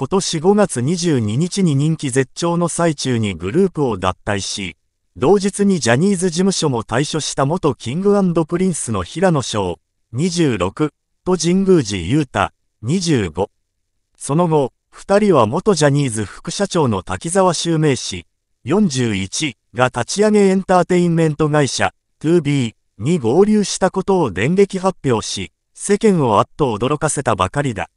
今年5月22日に人気絶頂の最中にグループを脱退し、同日にジャニーズ事務所も退所した元キングプリンスの平野翔、26と神宮寺雄太、25。その後、二人は元ジャニーズ副社長の滝沢修明氏、41が立ち上げエンターテインメント会社、2B に合流したことを電撃発表し、世間をあっと驚かせたばかりだ。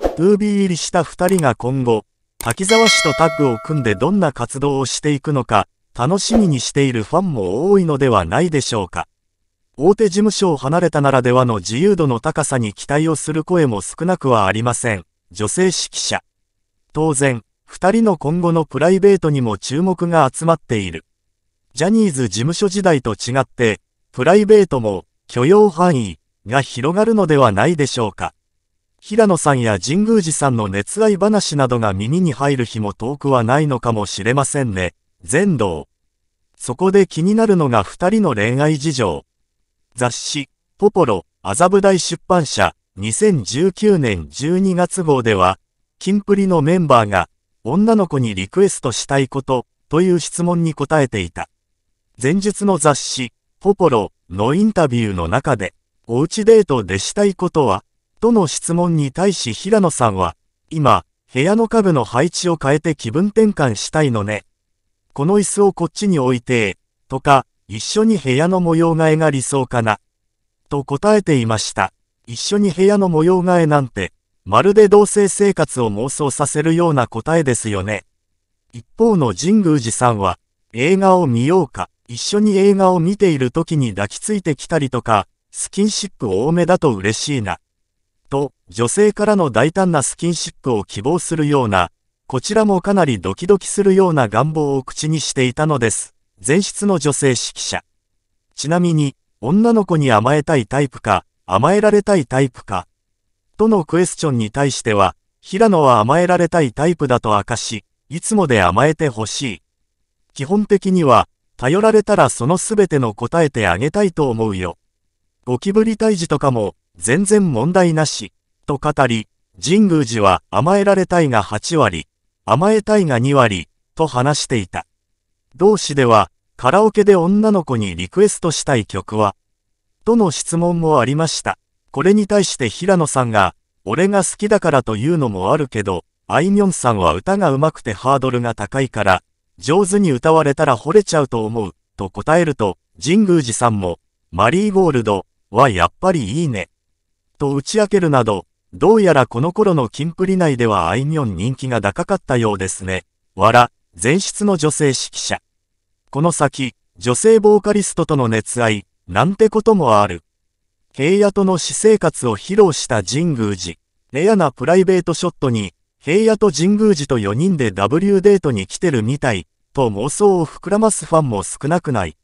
2B 入りした2人が今後、滝沢氏とタッグを組んでどんな活動をしていくのか、楽しみにしているファンも多いのではないでしょうか。大手事務所を離れたならではの自由度の高さに期待をする声も少なくはありません。女性指揮者。当然、二人の今後のプライベートにも注目が集まっている。ジャニーズ事務所時代と違って、プライベートも許容範囲が広がるのではないでしょうか。平野さんや神宮寺さんの熱愛話などが耳に入る日も遠くはないのかもしれませんね。全道。そこで気になるのが二人の恋愛事情。雑誌、ポポロ、麻布台出版社、2019年12月号では、キンプリのメンバーが、女の子にリクエストしたいこと、という質問に答えていた。前述の雑誌、ポポロのインタビューの中で、おうちデートでしたいことは、との質問に対し平野さんは、今、部屋の家具の配置を変えて気分転換したいのね。この椅子をこっちに置いて、とか、一緒に部屋の模様替えが理想かな。と答えていました。一緒に部屋の模様替えなんて、まるで同性生活を妄想させるような答えですよね。一方の神宮寺さんは、映画を見ようか、一緒に映画を見ている時に抱きついてきたりとか、スキンシップ多めだと嬉しいな。女性からの大胆なスキンシップを希望するような、こちらもかなりドキドキするような願望を口にしていたのです。前室の女性指揮者。ちなみに、女の子に甘えたいタイプか、甘えられたいタイプか、とのクエスチョンに対しては、平野は甘えられたいタイプだと明かし、いつもで甘えてほしい。基本的には、頼られたらその全ての答えてあげたいと思うよ。ゴキブリ退治とかも、全然問題なし。と語り、神宮寺は甘えられたいが8割、甘えたいが2割、と話していた。同志では、カラオケで女の子にリクエストしたい曲は、との質問もありました。これに対して平野さんが、俺が好きだからというのもあるけど、あいみょんさんは歌が上手くてハードルが高いから、上手に歌われたら惚れちゃうと思う、と答えると、神宮寺さんも、マリーゴールドはやっぱりいいね、と打ち明けるなど、どうやらこの頃のキンプリ内ではあいみょん人気が高かったようですね。わら、前室の女性指揮者。この先、女性ボーカリストとの熱愛、なんてこともある。平野との私生活を披露した神宮寺。レアなプライベートショットに、平野と神宮寺と4人で W デートに来てるみたい、と妄想を膨らますファンも少なくない。